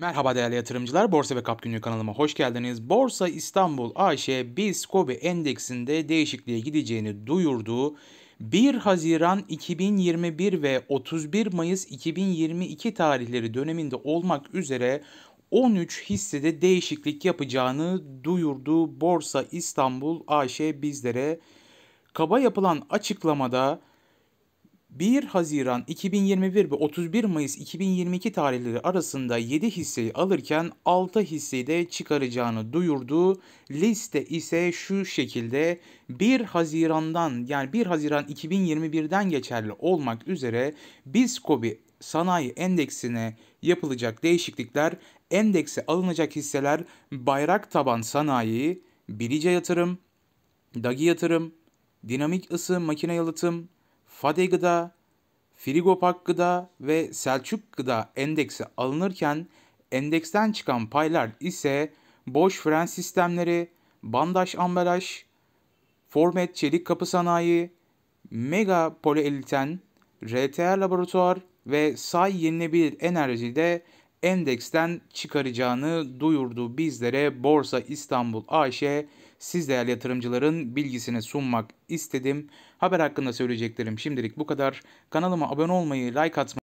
Merhaba değerli yatırımcılar, Borsa ve Kap Günlüğü kanalıma hoş geldiniz. Borsa İstanbul AŞ, BIST Kobe Endeksinde değişikliğe gideceğini duyurdu. 1 Haziran 2021 ve 31 Mayıs 2022 tarihleri döneminde olmak üzere 13 hissede değişiklik yapacağını duyurdu Borsa İstanbul AŞ bizlere. Kaba yapılan açıklamada 1 Haziran 2021 ve 31 Mayıs 2022 tarihleri arasında 7 hisseyi alırken 6 hisseyi de çıkaracağını duyurdu. Liste ise şu şekilde 1 Haziran'dan yani 1 Haziran 2021'den geçerli olmak üzere Biskobi sanayi endeksine yapılacak değişiklikler endekse alınacak hisseler Bayrak Taban Sanayi, Bilice Yatırım, Dagi Yatırım, Dinamik Isı Makine Yalıtım, FADE Gıda, Frigopak Gıda ve Selçuk Gıda endeksi alınırken endeksten çıkan paylar ise boş fren sistemleri, bandaj ambalaj, formet çelik kapı sanayi, mega polietilten, RTR laboratuvar ve say yenilebilir enerji de endeksten çıkaracağını duyurdu bizlere Borsa İstanbul AŞ siz değerli yatırımcıların bilgisine sunmak istedim. Haber hakkında söyleyeceklerim şimdilik bu kadar. Kanalıma abone olmayı, like atmayı